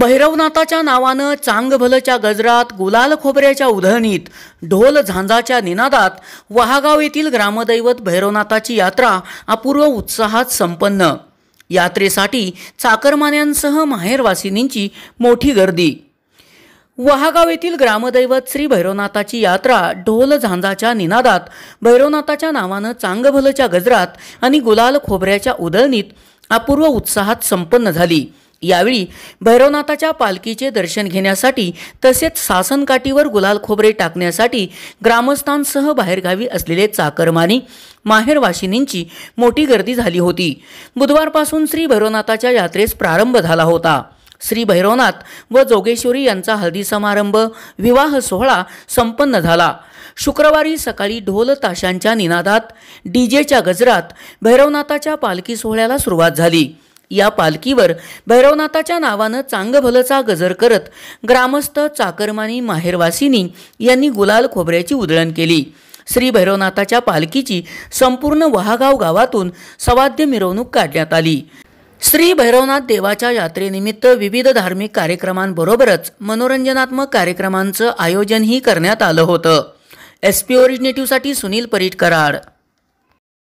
भैरवनाथाच्या नावानं चांगभलच्या गजरात गुलाल खोबऱ्याच्या उधळणीत ढोल झांजाच्या निनादात वहागाव येथील ग्रामदैवत भैरवनाथाची यात्रा अपूर्व उत्साहात संपन्न यात्रेसाठी चाकरमान्यांसह माहेरवासिनींची मोठी गर्दी वहागाव येथील ग्रामदैवत श्री भैरवनाथाची यात्रा ढोल झांजाच्या निनादात भैरवनाथाच्या नावानं चांगभलच्या गजरात आणि गुलाल खोबऱ्याच्या उधळणीत अपूर्व उत्साहात संपन्न झाली यावेळी भैरवनाथाच्या पालखीचे दर्शन घेण्यासाठी तसेच सासनकाठीवर गुलाल खोबरे टाकण्यासाठी ग्रामस्थांसह बाहेरगावी असलेले चाकरमानी माहेरवाशिनींची मोठी गर्दी झाली होती बुधवारपासून श्री भैरवनाथाच्या यात्रेस प्रारंभ झाला होता श्री भैरवनाथ व जोगेश्वरी यांचा हळदी समारंभ विवाह सोहळा संपन्न झाला शुक्रवारी सकाळी ढोल ताशांच्या निनादात डीजेच्या गजरात भैरवनाथाच्या पालखी सोहळ्याला सुरुवात झाली या पालखीवर भैरवनाथाच्या नावानं चांगभलचा गजर करत ग्रामस्थ चाकरमानी माहेरवासिनी यांनी गुलाल खोबऱ्याची उधळण केली श्री भैरवनाथाच्या पालखीची संपूर्ण वहागाव गावातून सवाद्य मिरवणूक काढण्यात आली श्री भैरवनाथ देवाच्या यात्रेनिमित्त विविध धार्मिक कार्यक्रमांबरोबरच मनोरंजनात्मक कार्यक्रमांचं आयोजनही करण्यात आलं होतं एस पी ओरिजिनेटिव्हसाठी सुनील परिट कराड